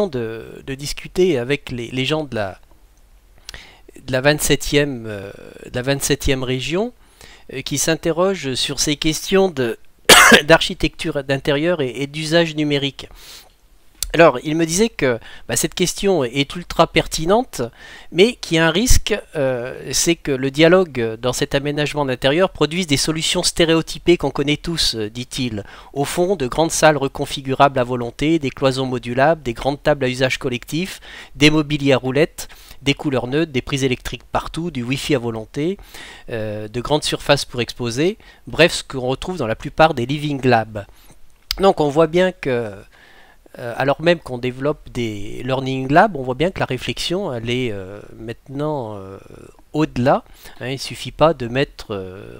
de, discuter avec les, gens de la, la, 27e, euh, la 27e région euh, qui s'interrogent sur ces questions d'architecture d'intérieur et d'usage numérique. Alors, il me disait que bah, cette question est ultra pertinente, mais qu'il y a un risque, euh, c'est que le dialogue dans cet aménagement d'intérieur produise des solutions stéréotypées qu'on connaît tous, euh, dit-il. Au fond, de grandes salles reconfigurables à volonté, des cloisons modulables, des grandes tables à usage collectif, des mobiliers à roulettes, des couleurs neutres, des prises électriques partout, du Wi-Fi à volonté, euh, de grandes surfaces pour exposer, bref, ce qu'on retrouve dans la plupart des living labs. Donc on voit bien que euh, alors même qu'on développe des Learning Labs, on voit bien que la réflexion, elle est euh, maintenant euh, au-delà. Hein, il ne suffit pas de mettre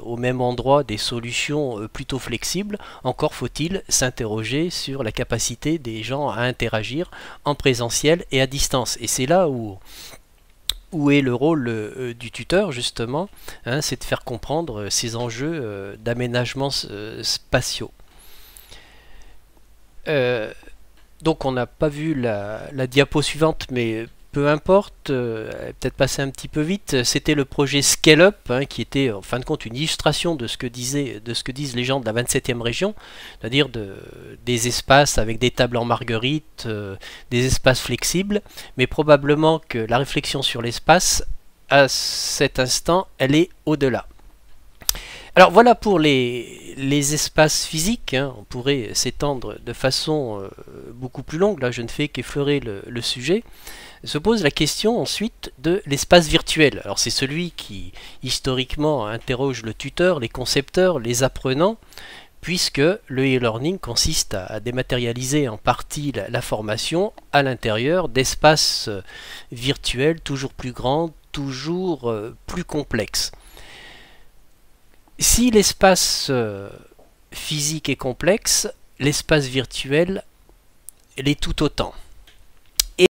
au même endroit des solutions plutôt flexibles. Encore faut-il s'interroger sur la capacité des gens à interagir en présentiel et à distance. Et c'est là où, où est le rôle du tuteur, justement, hein, c'est de faire comprendre ces enjeux d'aménagement spatiaux donc on n'a pas vu la, diapo suivante, mais peu importe, euh, elle est peut-être passée un petit peu vite. C'était le projet Scale Up, hein, qui était en fin de compte une illustration de ce que, disait, de ce que disent les gens de la 27e région, c'est-à-dire des espaces avec des tables en marguerite, euh, des espaces flexibles, mais probablement que la réflexion sur l'espace, à cet instant, elle est au-delà. Alors voilà pour les, espaces physiques, hein. on pourrait s'étendre de façon euh, beaucoup plus longue, là je ne fais qu'effleurer le, sujet, se pose la question ensuite de l'espace virtuel. Alors c'est celui qui historiquement interroge le tuteur, les concepteurs, les apprenants, puisque le e-learning consiste à, dématérialiser en partie la, formation à l'intérieur d'espaces euh, virtuels toujours plus grands, toujours euh, plus complexes. Si l'espace euh, physique est complexe, l'espace virtuel elle est tout autant